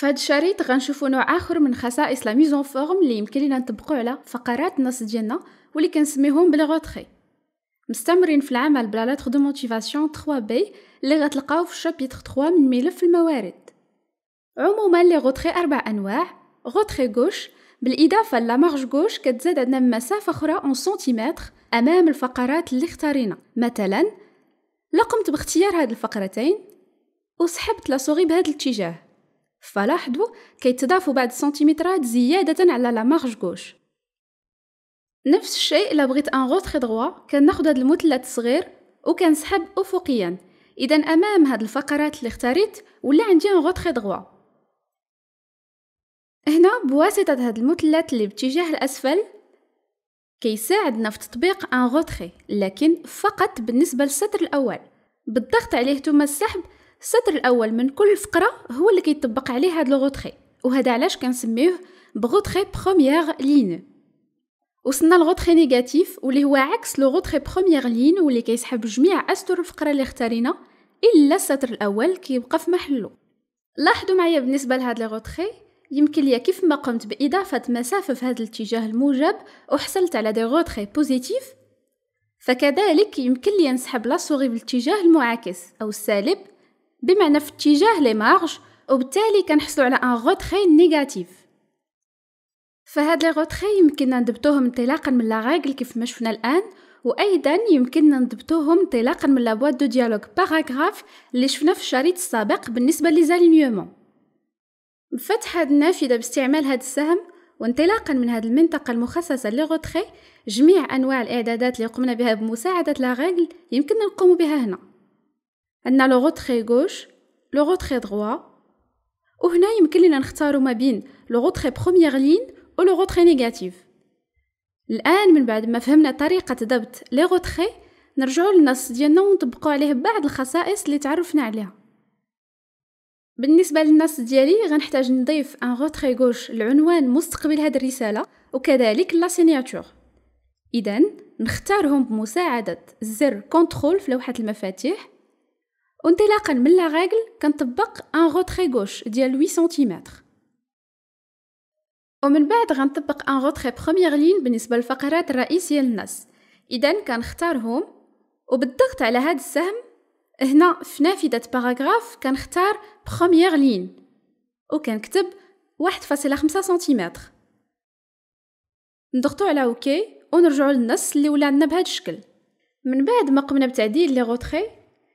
فهاد الشريط غنشوفو نوع اخر من خصائص لا ميزون فورم اللي يمكن لينا نطبقو على فقرات النص ديالنا واللي كنسميهم بلي مستمرين في العمل بلا لاتر دو موتيفاسيون 3 بي اللي غتلقاو في الشابيتر 3 من ملف الموارد عموما لي غوتري اربع انواع غوتري غوش بالاضافه لا مارج غوش كتزاد عندنا مسافه اخرى اون سنتيمتر امام الفقرات اللي اختارينا مثلا لقمت باختيار هاد الفقرتين وسحبت لا سوغي بهذا الاتجاه فلاحظوا كيتضافوا بعض السنتيمترات زيادة على لا مارج غوش نفس الشيء الا بغيت ان غوتخي دروا كناخذ هذا المثلث الصغير وكنسحب افقيا اذا امام هاد الفقرات اللي اختاريت ولا عندي ان غوتخي دروا هنا بواسطه هاد المثلث اللي باتجاه الاسفل كيساعدنا في تطبيق ان غوتخي لكن فقط بالنسبه للسطر الاول بالضغط عليه ثم السحب السطر الاول من كل فقره هو اللي كيطبق عليه هاد لوغوتري وهذا علاش كنسميوه بغوتري بروميير لين وصلنا لغوتري نيجاتيف واللي هو عكس غوتري بروميير لين واللي كيسحب جميع اسطر الفقره اللي اختارينا الا السطر الاول كيبقى في محله لاحظوا معايا بالنسبه لهاد غوتري يمكن ليا كيف ما قمت باضافه مسافه في هذا الاتجاه الموجب وحصلت على دي غوتري بوزيتيف فكذلك يمكن لي نسحب لا سوغي بالاتجاه المعاكس او السالب بمعنى في اتجاه لي مارج وبالتالي كنحصلوا على ان روتري نيجاتيف فهاد لي روتري يمكننا نضبطوهم انطلاقا من لا ريغل كيف ما شفنا الان وايضا يمكننا نضبطوهم انطلاقا من لا بواط دو ديالوغ باراغراف اللي شفنا في الشريط السابق بالنسبه ليزالينيومون بفتح هاد النافذه باستعمال هاد السهم وانطلاقا من هذه المنطقة المخصصة لغوتخي جميع أنواع الإعدادات اللي قمنا بها بمساعدة لاغيغل يمكننا نقوم بها هنا عندنا لو غوتخي غوش لو غوتخي دروا وهنا يمكن لنا نختاروا ما بين لو غوتخي بروميير لين و لو غوتخي نيجاتيف الان من بعد ما فهمنا طريقه ضبط لي غوتخي نرجعوا للنص ديالنا ونطبقوا عليه بعض الخصائص اللي تعرفنا عليها بالنسبه للنص ديالي غنحتاج نضيف ان غوتخي غوش لعنوان مستقبل هذه الرساله وكذلك لا سينياتور اذا نختارهم بمساعده زر كنترول في لوحه المفاتيح وانطلاقا من لا كنطبق ان غوتري غوش ديال 8 سنتيمتر ومن بعد غنطبق ان غوتري بروميير لين بالنسبه للفقرات الرئيسيه للنص اذا كنختارهم وبالضغط على هذا السهم هنا في نافذه باراغراف كنختار بروميير لين وكنكتب 1.5 سنتيمتر نضغطو على اوكي ونرجعو للنص اللي ولا عندنا بهذا الشكل من بعد ما قمنا بتعديل لي غوتري